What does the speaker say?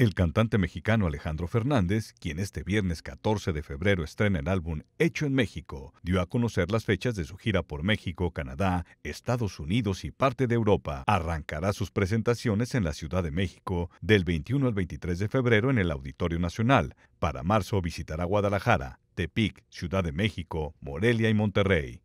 El cantante mexicano Alejandro Fernández, quien este viernes 14 de febrero estrena el álbum Hecho en México, dio a conocer las fechas de su gira por México, Canadá, Estados Unidos y parte de Europa. Arrancará sus presentaciones en la Ciudad de México del 21 al 23 de febrero en el Auditorio Nacional. Para marzo visitará Guadalajara, Tepic, Ciudad de México, Morelia y Monterrey.